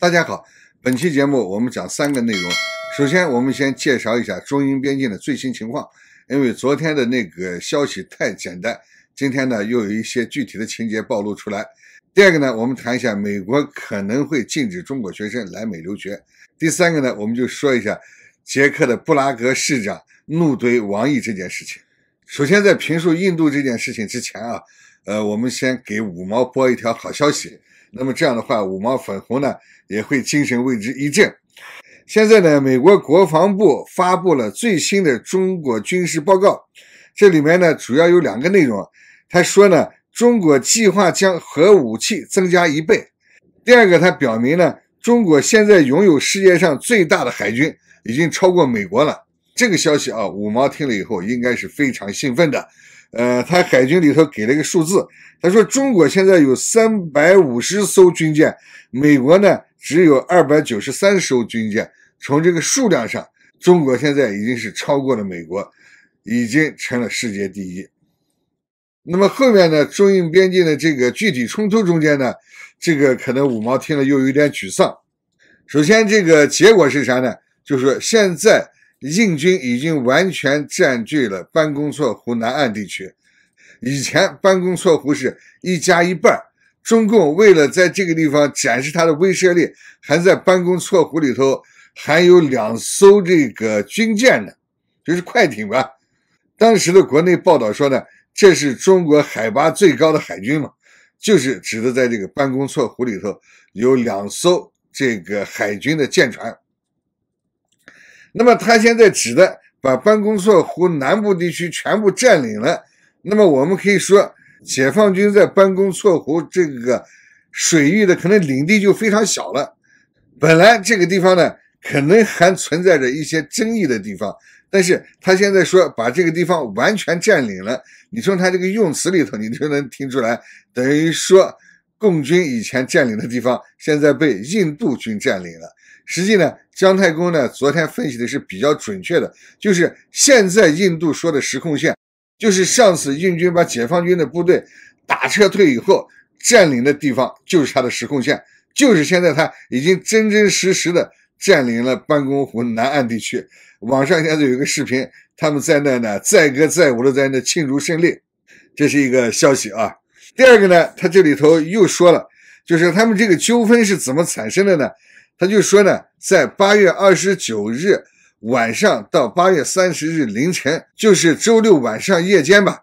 大家好，本期节目我们讲三个内容。首先，我们先介绍一下中英边境的最新情况，因为昨天的那个消息太简单，今天呢又有一些具体的情节暴露出来。第二个呢，我们谈一下美国可能会禁止中国学生来美留学。第三个呢，我们就说一下捷克的布拉格市长怒怼王毅这件事情。首先，在评述印度这件事情之前啊，呃，我们先给五毛播一条好消息。那么这样的话，五毛粉红呢也会精神为之一振。现在呢，美国国防部发布了最新的中国军事报告，这里面呢主要有两个内容。他说呢，中国计划将核武器增加一倍。第二个，他表明呢，中国现在拥有世界上最大的海军，已经超过美国了。这个消息啊，五毛听了以后应该是非常兴奋的。呃，他海军里头给了一个数字，他说中国现在有三百五十艘军舰，美国呢只有二百九十三艘军舰。从这个数量上，中国现在已经是超过了美国，已经成了世界第一。那么后面呢，中印边境的这个具体冲突中间呢，这个可能五毛听了又有点沮丧。首先，这个结果是啥呢？就是现在。印军已经完全占据了班公错湖南岸地区。以前，班公错湖是一加一半。中共为了在这个地方展示它的威慑力，还在班公错湖里头还有两艘这个军舰呢，就是快艇吧。当时的国内报道说呢，这是中国海拔最高的海军嘛，就是指的在这个班公错湖里头有两艘这个海军的舰船。那么他现在指的把班公措湖南部地区全部占领了，那么我们可以说，解放军在班公措湖这个水域的可能领地就非常小了。本来这个地方呢，可能还存在着一些争议的地方，但是他现在说把这个地方完全占领了，你从他这个用词里头，你就能听出来，等于说，共军以前占领的地方，现在被印度军占领了。实际呢？姜太公呢？昨天分析的是比较准确的，就是现在印度说的实控线，就是上次印军把解放军的部队打撤退以后占领的地方，就是他的实控线，就是现在他已经真真实实的占领了班公湖南岸地区。网上现在有一个视频，他们在那呢载歌载舞的在那庆祝胜利，这是一个消息啊。第二个呢，他这里头又说了，就是他们这个纠纷是怎么产生的呢？他就说呢，在八月二十九日晚上到八月三十日凌晨，就是周六晚上夜间吧。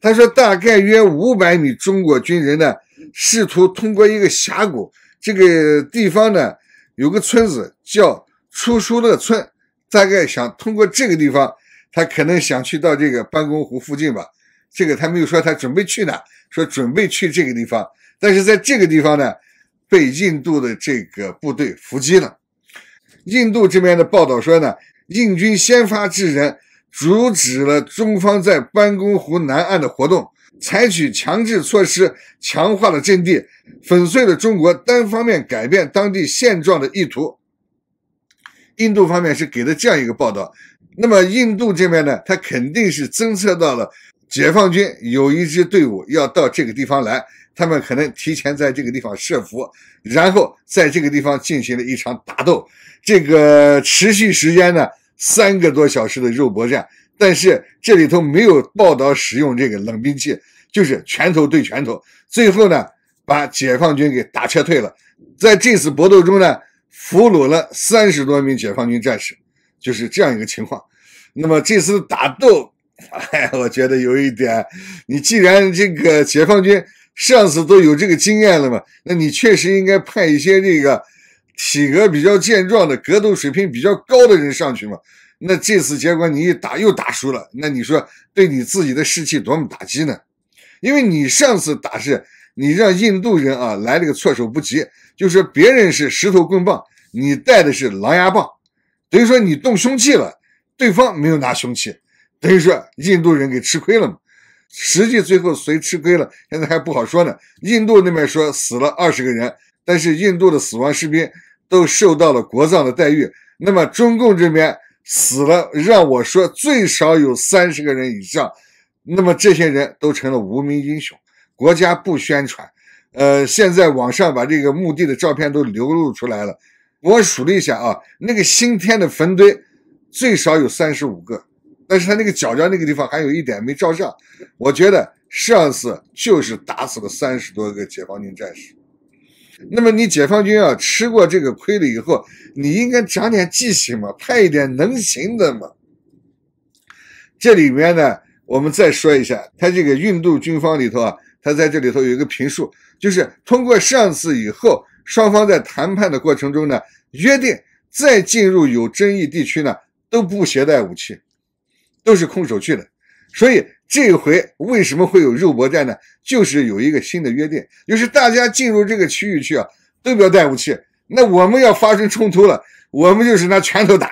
他说，大概约五百米中国军人呢，试图通过一个峡谷。这个地方呢，有个村子叫出书乐村，大概想通过这个地方。他可能想去到这个班公湖附近吧。这个他没有说他准备去哪，说准备去这个地方。但是在这个地方呢。被印度的这个部队伏击了。印度这边的报道说呢，印军先发制人，阻止了中方在班公湖南岸的活动，采取强制措施强化了阵地，粉碎了中国单方面改变当地现状的意图。印度方面是给了这样一个报道。那么印度这边呢，他肯定是侦测到了。解放军有一支队伍要到这个地方来，他们可能提前在这个地方设伏，然后在这个地方进行了一场打斗。这个持续时间呢，三个多小时的肉搏战。但是这里头没有报道使用这个冷兵器，就是拳头对拳头。最后呢，把解放军给打撤退了。在这次搏斗中呢，俘虏了三十多名解放军战士，就是这样一个情况。那么这次打斗。哎，我觉得有一点，你既然这个解放军上次都有这个经验了嘛，那你确实应该派一些这个体格比较健壮的、格斗水平比较高的人上去嘛。那这次结果你一打又打输了，那你说对你自己的士气多么打击呢？因为你上次打是，你让印度人啊来了个措手不及，就是别人是石头棍棒，你带的是狼牙棒，等于说你动凶器了，对方没有拿凶器。等于说印度人给吃亏了嘛？实际最后谁吃亏了？现在还不好说呢。印度那边说死了二十个人，但是印度的死亡士兵都受到了国葬的待遇。那么中共这边死了，让我说最少有三十个人以上。那么这些人都成了无名英雄，国家不宣传。呃，现在网上把这个墓地的照片都流露出来了。我数了一下啊，那个新添的坟堆最少有三十五个。但是他那个脚脚那个地方还有一点没照上，我觉得上次就是打死了三十多个解放军战士。那么你解放军啊，吃过这个亏了以后，你应该长点记性嘛，派一点能行的嘛。这里面呢，我们再说一下，他这个印度军方里头啊，他在这里头有一个评述，就是通过上次以后，双方在谈判的过程中呢，约定再进入有争议地区呢，都不携带武器。都是空手去的，所以这回为什么会有肉搏战呢？就是有一个新的约定，就是大家进入这个区域去啊，都不要带武器。那我们要发生冲突了，我们就是拿拳头打，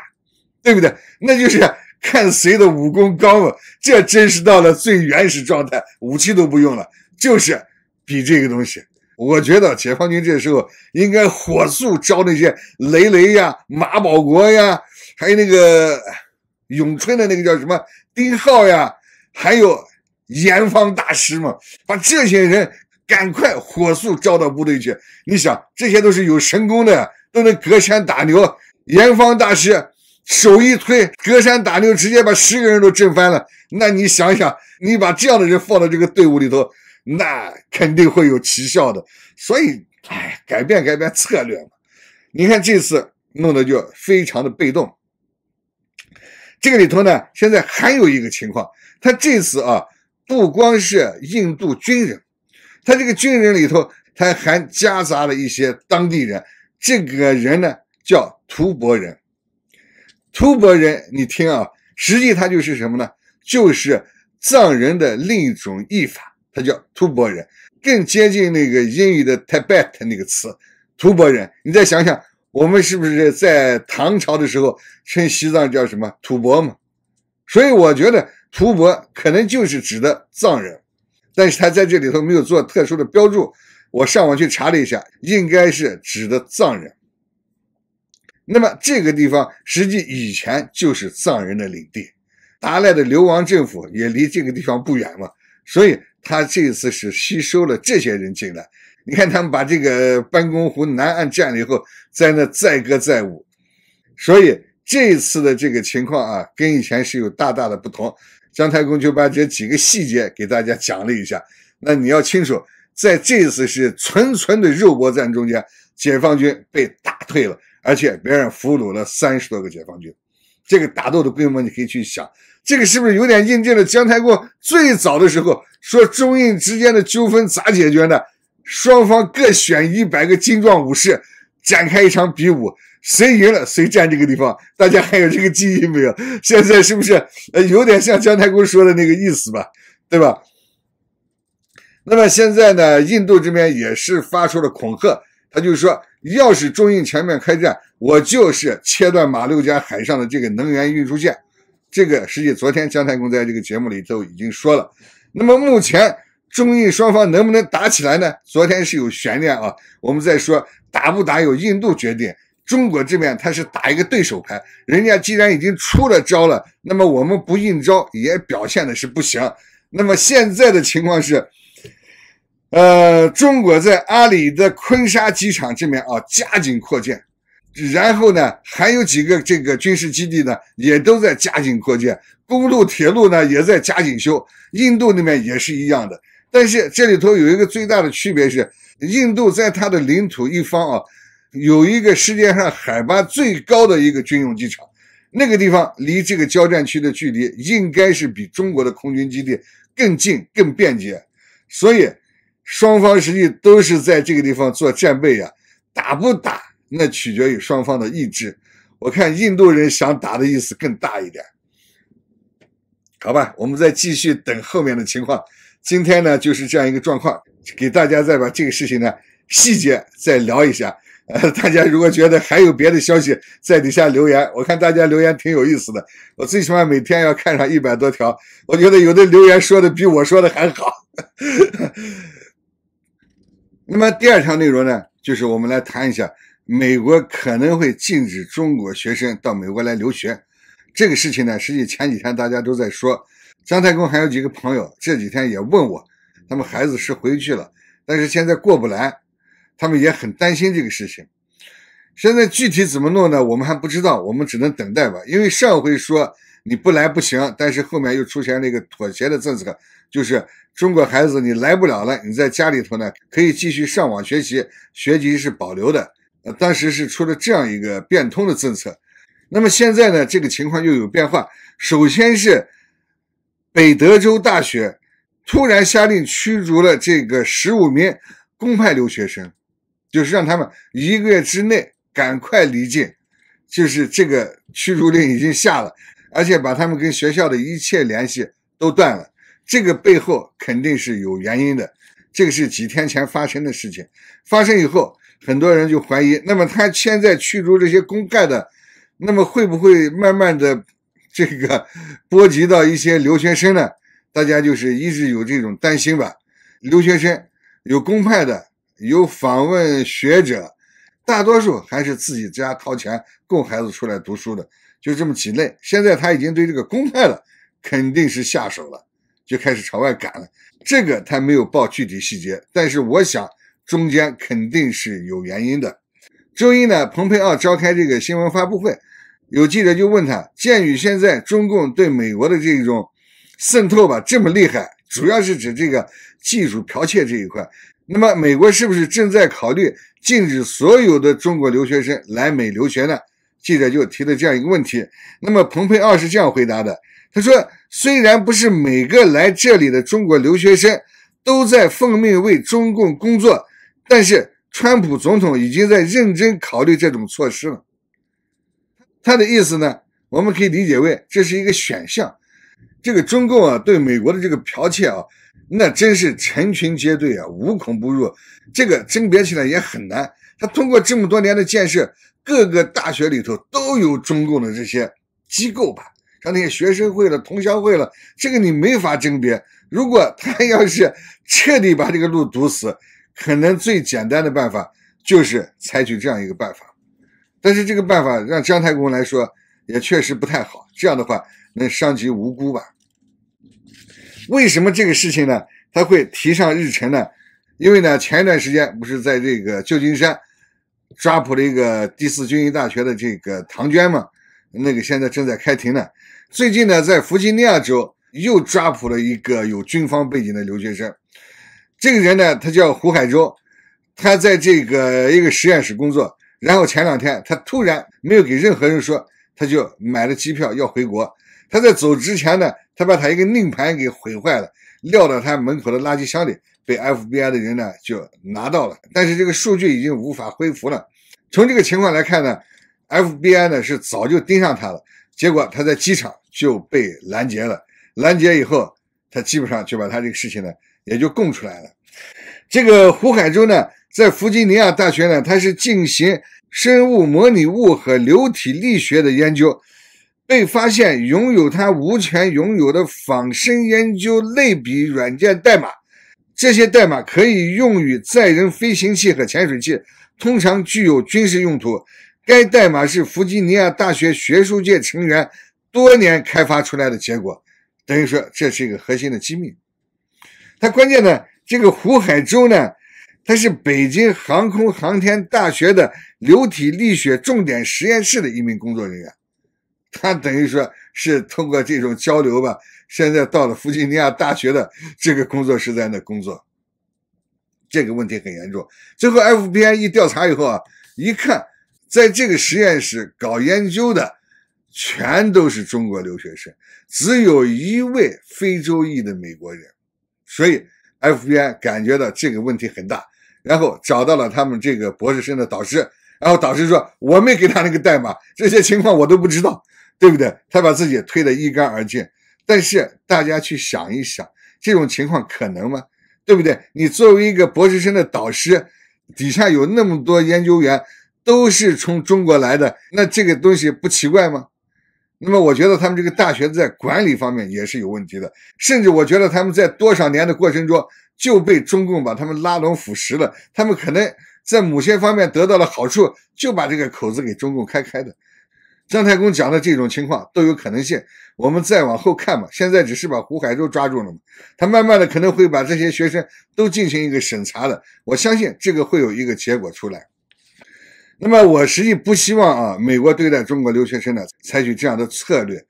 对不对？那就是看谁的武功高了。这真是到了最原始状态，武器都不用了，就是比这个东西。我觉得解放军这时候应该火速招那些雷雷呀、马保国呀，还有那个。咏春的那个叫什么丁浩呀，还有严方大师嘛，把这些人赶快火速招到部队去。你想，这些都是有神功的，都能隔山打牛。严方大师手一推，隔山打牛，直接把十个人都震翻了。那你想想，你把这样的人放到这个队伍里头，那肯定会有奇效的。所以，哎，改变改变策略嘛。你看这次弄得就非常的被动。这个里头呢，现在还有一个情况，他这次啊，不光是印度军人，他这个军人里头，他还夹杂了一些当地人。这个人呢，叫吐蕃人。吐蕃人，你听啊，实际他就是什么呢？就是藏人的另一种译法，他叫吐蕃人，更接近那个英语的 Tibet 那个词。吐蕃人，你再想想。我们是不是在唐朝的时候称西藏叫什么吐蕃嘛？所以我觉得吐蕃可能就是指的藏人，但是他在这里头没有做特殊的标注。我上网去查了一下，应该是指的藏人。那么这个地方实际以前就是藏人的领地，达赖的流亡政府也离这个地方不远嘛，所以他这次是吸收了这些人进来。你看他们把这个班公湖南岸占了以后，在那载歌载舞，所以这一次的这个情况啊，跟以前是有大大的不同。姜太公就把这几个细节给大家讲了一下。那你要清楚，在这次是纯纯的肉搏战中间，解放军被打退了，而且别人俘虏了三十多个解放军。这个打斗的规模，你可以去想，这个是不是有点印证了姜太公最早的时候说中印之间的纠纷咋解决呢？双方各选一百个精壮武士，展开一场比武，谁赢了谁占这个地方。大家还有这个记忆没有？现在是不是呃有点像姜太公说的那个意思吧？对吧？那么现在呢，印度这边也是发出了恐吓，他就是说，要是中印全面开战，我就是切断马六甲海上的这个能源运输线。这个实际昨天姜太公在这个节目里都已经说了。那么目前。中印双方能不能打起来呢？昨天是有悬念啊。我们在说打不打，由印度决定。中国这边他是打一个对手牌，人家既然已经出了招了，那么我们不应招也表现的是不行。那么现在的情况是，呃，中国在阿里的昆沙机场这边啊加紧扩建，然后呢还有几个这个军事基地呢也都在加紧扩建，公路、铁路呢也在加紧修。印度那边也是一样的。但是这里头有一个最大的区别是，印度在它的领土一方啊，有一个世界上海拔最高的一个军用机场，那个地方离这个交战区的距离应该是比中国的空军基地更近更便捷，所以双方实际都是在这个地方做战备啊，打不打那取决于双方的意志，我看印度人想打的意思更大一点，好吧，我们再继续等后面的情况。今天呢，就是这样一个状况，给大家再把这个事情呢细节再聊一下。呃，大家如果觉得还有别的消息，在底下留言，我看大家留言挺有意思的，我最起码每天要看上一百多条，我觉得有的留言说的比我说的还好。那么第二条内容呢，就是我们来谈一下美国可能会禁止中国学生到美国来留学这个事情呢，实际前几天大家都在说。姜太公还有几个朋友，这几天也问我，他们孩子是回去了，但是现在过不来，他们也很担心这个事情。现在具体怎么弄呢？我们还不知道，我们只能等待吧。因为上回说你不来不行，但是后面又出现了一个妥协的政策，就是中国孩子你来不了了，你在家里头呢可以继续上网学习，学籍是保留的。呃，当时是出了这样一个变通的政策。那么现在呢，这个情况又有变化。首先是。北德州大学突然下令驱逐了这个十五名公派留学生，就是让他们一个月之内赶快离境。就是这个驱逐令已经下了，而且把他们跟学校的一切联系都断了。这个背后肯定是有原因的。这个是几天前发生的事情，发生以后，很多人就怀疑，那么他现在驱逐这些公派的，那么会不会慢慢的？这个波及到一些留学生呢，大家就是一直有这种担心吧。留学生有公派的，有访问学者，大多数还是自己家掏钱供孩子出来读书的，就这么几类。现在他已经对这个公派了，肯定是下手了，就开始朝外赶了。这个他没有报具体细节，但是我想中间肯定是有原因的。周一呢，蓬佩奥召开这个新闻发布会。有记者就问他：“鉴于现在中共对美国的这种渗透吧，这么厉害，主要是指这个技术剽窃这一块。那么，美国是不是正在考虑禁止所有的中国留学生来美留学呢？”记者就提了这样一个问题。那么，蓬佩奥是这样回答的：“他说，虽然不是每个来这里的中国留学生都在奉命为中共工作，但是川普总统已经在认真考虑这种措施了。”他的意思呢，我们可以理解为这是一个选项。这个中共啊，对美国的这个剽窃啊，那真是成群结队啊，无孔不入，这个甄别起来也很难。他通过这么多年的建设，各个大学里头都有中共的这些机构吧，像那些学生会了、同乡会了，这个你没法甄别。如果他 要是彻底把这个路堵死，可能最简单的办法就是采取这样一个办法。但是这个办法让姜太公来说也确实不太好，这样的话能伤及无辜吧？为什么这个事情呢？他会提上日程呢？因为呢，前一段时间不是在这个旧金山抓捕了一个第四军医大学的这个唐娟吗？那个现在正在开庭呢。最近呢，在弗吉尼亚州又抓捕了一个有军方背景的留学生。这个人呢，他叫胡海舟，他在这个一个实验室工作。然后前两天，他突然没有给任何人说，他就买了机票要回国。他在走之前呢，他把他一个硬盘给毁坏了，撂到他门口的垃圾箱里，被 FBI 的人呢就拿到了。但是这个数据已经无法恢复了。从这个情况来看呢，FBI 呢是早就盯上他了。结果他在机场就被拦截了，拦截以后，他基本上就把他这个事情呢也就供出来了。这个胡海舟呢。在弗吉尼亚大学呢，他是进行生物模拟物和流体力学的研究，被发现拥有他无权拥有的仿生研究类比软件代码，这些代码可以用于载人飞行器和潜水器，通常具有军事用途。该代码是弗吉尼亚大学学术界成员多年开发出来的结果，等于说这是一个核心的机密。它关键呢，这个胡海周呢。他是北京航空航天大学的流体力学重点实验室的一名工作人员，他等于说是通过这种交流吧，现在到了弗吉尼亚大学的这个工作室在那工作。这个问题很严重。最后 FBI 一调查以后啊，一看在这个实验室搞研究的全都是中国留学生，只有一位非洲裔的美国人，所以 FBI 感觉到这个问题很大。然后找到了他们这个博士生的导师，然后导师说：“我没给他那个代码，这些情况我都不知道，对不对？”他把自己推得一干二净。但是大家去想一想，这种情况可能吗？对不对？你作为一个博士生的导师，底下有那么多研究员，都是从中国来的，那这个东西不奇怪吗？那么我觉得他们这个大学在管理方面也是有问题的，甚至我觉得他们在多少年的过程中。就被中共把他们拉拢腐蚀了，他们可能在某些方面得到了好处，就把这个口子给中共开开的。张太公讲的这种情况都有可能性，我们再往后看嘛。现在只是把胡海洲抓住了嘛，他慢慢的可能会把这些学生都进行一个审查的，我相信这个会有一个结果出来。那么我实际不希望啊，美国对待中国留学生呢，采取这样的策略。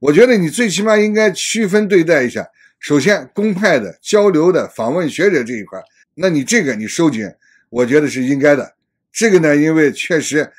我觉得你最起码应该区分对待一下。首先，公派的、交流的、访问学者这一块，那你这个你收紧，我觉得是应该的。这个呢，因为确实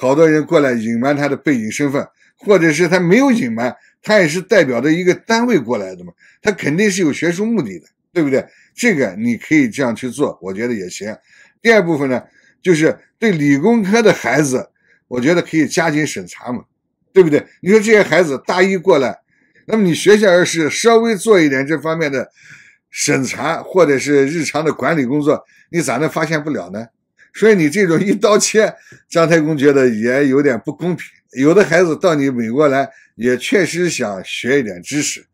好多人过来隐瞒他的背景身份，或者是他没有隐瞒，他也是代表着一个单位过来的嘛，他肯定是有学术目的的，对不对？这个你可以这样去做，我觉得也行。第二部分呢，就是对理工科的孩子，我觉得可以加紧审查嘛，对不对？你说这些孩子大一过来。那么你学校要是稍微做一点这方面的审查，或者是日常的管理工作，你咋能发现不了呢？所以你这种一刀切，张太公觉得也有点不公平。有的孩子到你美国来，也确实想学一点知识。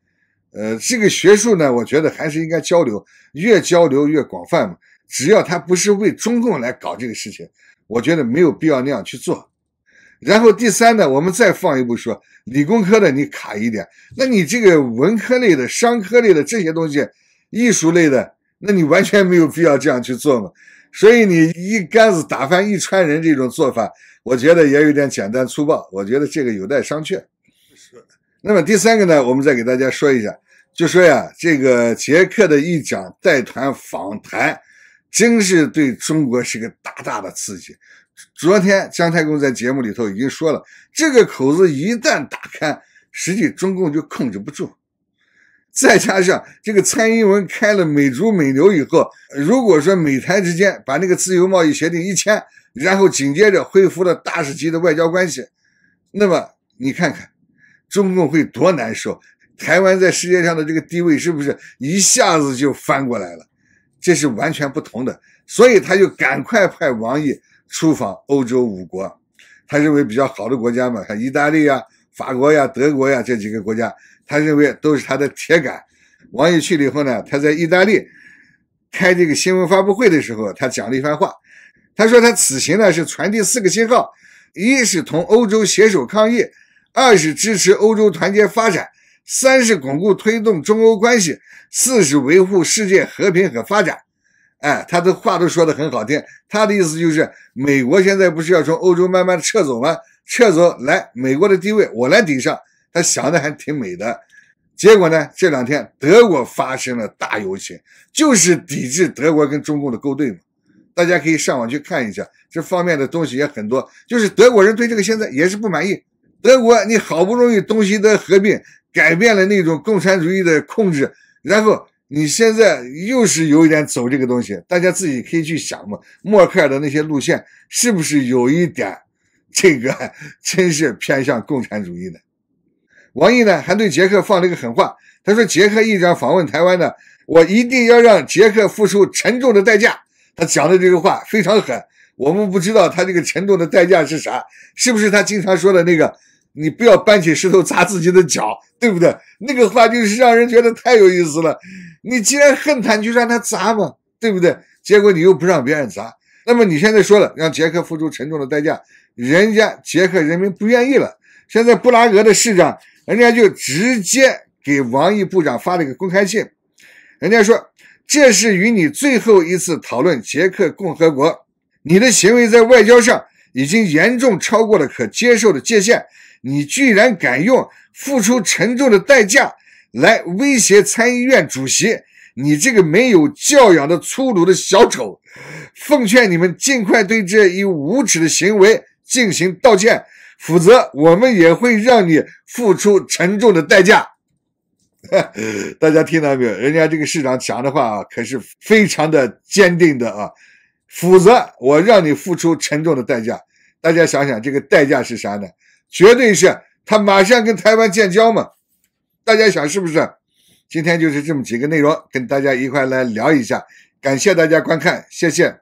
呃，这个学术呢，我觉得还是应该交流，越交流越广泛嘛。只要他不是为中共来搞这个事情，我觉得没有必要那样去做。然后第三呢，我们再放一步说，理工科的你卡一点，那你这个文科类的、商科类的这些东西、艺术类的，那你完全没有必要这样去做嘛。所以你一竿子打翻一船人这种做法，我觉得也有点简单粗暴，我觉得这个有待商榷。那么第三个呢，我们再给大家说一下，就说呀，这个杰克的一讲带团访谈。真是对中国是个大大的刺激。昨天姜太公在节目里头已经说了，这个口子一旦打开，实际中共就控制不住。再加上这个蔡英文开了美足美留以后，如果说美台之间把那个自由贸易协定一签，然后紧接着恢复了大使级的外交关系，那么你看看，中共会多难受？台湾在世界上的这个地位是不是一下子就翻过来了？这是完全不同的，所以他就赶快派王毅出访欧洲五国。他认为比较好的国家嘛，像意大利呀、法国呀、德国呀这几个国家，他认为都是他的铁杆。王毅去了以后呢，他在意大利开这个新闻发布会的时候，他讲了一番话。他说他此行呢是传递四个信号：一是同欧洲携手抗疫；二是支持欧洲团结发展。三是巩固推动中欧关系，四是维护世界和平和发展。哎，他的话都说的很好听，他的意思就是美国现在不是要从欧洲慢慢的撤走吗？撤走来，美国的地位我来顶上，他想的还挺美的。结果呢，这两天德国发生了大游行，就是抵制德国跟中共的勾兑嘛。大家可以上网去看一下，这方面的东西也很多。就是德国人对这个现在也是不满意。德国你好不容易东西德合并。改变了那种共产主义的控制，然后你现在又是有一点走这个东西，大家自己可以去想嘛。默克尔的那些路线是不是有一点，这个 真是偏向共产主义的？王毅呢还对杰克放了一个狠话，他说杰克一旦访问台湾呢，我一定要让杰克付出沉重的代价。他讲的这个话非常狠，我们不知道他这个沉重的代价是啥，是不是他经常说的那个？你不要搬起石头砸自己的脚，对不对？那个话就是让人觉得太有意思了。你既然恨他，你就让他砸嘛，对不对？结果你又不让别人砸，那么你现在说了，让捷克付出沉重的代价，人家捷克人民不愿意了。现在布拉格的市长，人家就直接给王毅部长发了一个公开信，人家说这是与你最后一次讨论捷克共和国，你的行为在外交上已经严重超过了可接受的界限。你居然敢用付出沉重的代价来威胁参议院主席！你这个没有教养的粗鲁的小丑！奉劝你们尽快对这一无耻的行为进行道歉，否则我们也会让你付出沉重的代价。大家听到没有？人家这个市长讲的话啊，可是非常的坚定的啊！否则我让你付出沉重的代价。大家想想，这个代价是啥呢？绝对是他马上跟台湾建交嘛，大家想是不是？今天就是这么几个内容，跟大家一块来聊一下，感谢大家观看，谢谢。